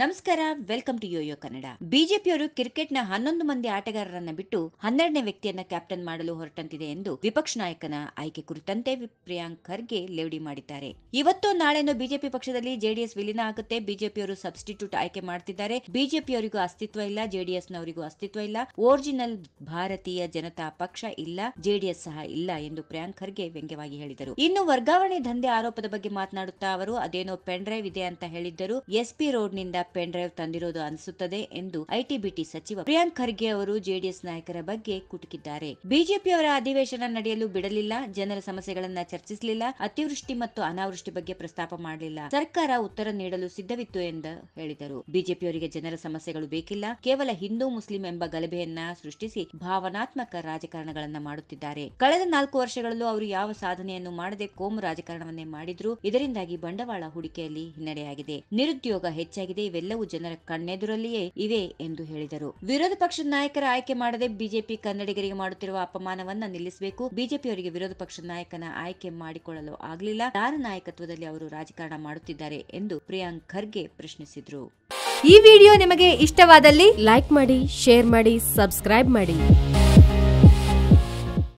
ನಮಸ್ಕಾರ welcome to Yoyo Kannada ಬಿಜೆಪಿಯವರು ಕ್ರಿಕೆಟ್ನ ಹನ್ನೊಂದು ಮಂದಿ ಆಟಗಾರರನ್ನ ಬಿಟ್ಟು ಹನ್ನೆರಡನೇ ವ್ಯಕ್ತಿಯನ್ನ ಕ್ಯಾಪ್ಟನ್ ಮಾಡಲು ಹೊರಟಂತಿದೆ ಎಂದು ವಿಪಕ್ಷ ನಾಯಕನ ಆಯ್ಕೆ ಕುರಿತಂತೆ ಪ್ರಿಯಾಂಕ್ ಖರ್ಗೆ ಲೇವಡಿ ಮಾಡಿದ್ದಾರೆ ಇವತ್ತು ನಾಳೆನೋ ಬಿಜೆಪಿ ಪಕ್ಷದಲ್ಲಿ ಜೆಡಿಎಸ್ ವಿಲೀನ ಆಗುತ್ತೆ ಅವರು ಸಬ್ಸ್ಟಿಟ್ಯೂಟ್ ಆಯ್ಕೆ ಮಾಡ್ತಿದ್ದಾರೆ ಬಿಜೆಪಿ ಅವರಿಗೂ ಅಸ್ತಿತ್ವ ಇಲ್ಲ ಜೆಡಿಎಸ್ ನವರಿಗೂ ಅಸ್ತಿತ್ವ ಇಲ್ಲ ಒರಿಜಿನಲ್ ಭಾರತೀಯ ಜನತಾ ಪಕ್ಷ ಇಲ್ಲ ಜೆಡಿಎಸ್ ಸಹ ಇಲ್ಲ ಎಂದು ಪ್ರಿಯಾಂಕ್ ಖರ್ಗೆ ವ್ಯಂಗ್ಯವಾಗಿ ಹೇಳಿದರು ಇನ್ನು ವರ್ಗಾವಣೆ ದಂಧೆ ಆರೋಪದ ಬಗ್ಗೆ ಮಾತನಾಡುತ್ತಾ ಅವರು ಅದೇನೋ ಪೆನ್ ಇದೆ ಅಂತ ಹೇಳಿದ್ದರು ಎಸ್ಪಿ ರೋಡ್ನಿಂದ ಪೆನ್ ಡ್ರೈವ್ ತಂದಿರೋದು ಅನಿಸುತ್ತದೆ ಎಂದು ಐಟಿಬಿಟಿ ಸಚಿವ ಪ್ರಿಯಾಂಕ್ ಖರ್ಗೆ ಅವರು ಜೆಡಿಎಸ್ ನಾಯಕರ ಬಗ್ಗೆ ಕುಟುಕಿದ್ದಾರೆ ಬಿಜೆಪಿಯವರ ಅಧಿವೇಶನ ನಡೆಯಲು ಬಿಡಲಿಲ್ಲ ಜನರ ಸಮಸ್ಯೆಗಳನ್ನ ಚರ್ಚಿಸಲಿಲ್ಲ ಅತಿವೃಷ್ಟಿ ಮತ್ತು ಅನಾವೃಷ್ಟಿ ಬಗ್ಗೆ ಪ್ರಸ್ತಾಪ ಮಾಡಲಿಲ್ಲ ಸರ್ಕಾರ ಉತ್ತರ ನೀಡಲು ಸಿದ್ಧವಿತ್ತು ಎಂದು ಹೇಳಿದರು ಬಿಜೆಪಿಯವರಿಗೆ ಜನರ ಸಮಸ್ಯೆಗಳು ಬೇಕಿಲ್ಲ ಕೇವಲ ಹಿಂದೂ ಮುಸ್ಲಿಂ ಎಂಬ ಗಲಭೆಯನ್ನ ಸೃಷ್ಟಿಸಿ ಭಾವನಾತ್ಮಕ ರಾಜಕಾರಣಗಳನ್ನ ಮಾಡುತ್ತಿದ್ದಾರೆ ಕಳೆದ ನಾಲ್ಕು ವರ್ಷಗಳಲ್ಲೂ ಅವರು ಯಾವ ಸಾಧನೆಯನ್ನು ಮಾಡದೆ ಕೋಮು ರಾಜಕಾರಣವನ್ನೇ ಮಾಡಿದ್ರು ಇದರಿಂದಾಗಿ ಬಂಡವಾಳ ಹೂಡಿಕೆಯಲ್ಲಿ ಹಿನ್ನಡೆಯಾಗಿದೆ ನಿರುದ್ಯೋಗ ಹೆಚ್ಚಾಗಿದೆ ಇವೆಲ್ಲವೂ ಜನರ ಕಣ್ಣೆದುರಲ್ಲಿಯೇ ಇವೆ ಎಂದು ಹೇಳಿದರು ವಿರೋಧ ಪಕ್ಷದ ನಾಯಕರ ಆಯ್ಕೆ ಮಾಡದೆ ಬಿಜೆಪಿ ಕನ್ನಡಿಗರಿಗೆ ಮಾಡುತ್ತಿರುವ ಅಪಮಾನವನ್ನ ನಿಲ್ಲಿಸಬೇಕು ಬಿಜೆಪಿಯವರಿಗೆ ವಿರೋಧ ಪಕ್ಷದ ನಾಯಕನ ಆಯ್ಕೆ ಮಾಡಿಕೊಳ್ಳಲು ಆಗಲಿಲ್ಲ ಯಾರ ನಾಯಕತ್ವದಲ್ಲಿ ಅವರು ರಾಜಕಾರಣ ಮಾಡುತ್ತಿದ್ದಾರೆ ಎಂದು ಪ್ರಿಯಾಂಕ್ ಖರ್ಗೆ ಪ್ರಶ್ನಿಸಿದರು ಈ ವಿಡಿಯೋ ನಿಮಗೆ ಇಷ್ಟವಾದಲ್ಲಿ ಲೈಕ್ ಮಾಡಿ ಶೇರ್ ಮಾಡಿ ಸಬ್ಸ್ಕ್ರೈಬ್ ಮಾಡಿ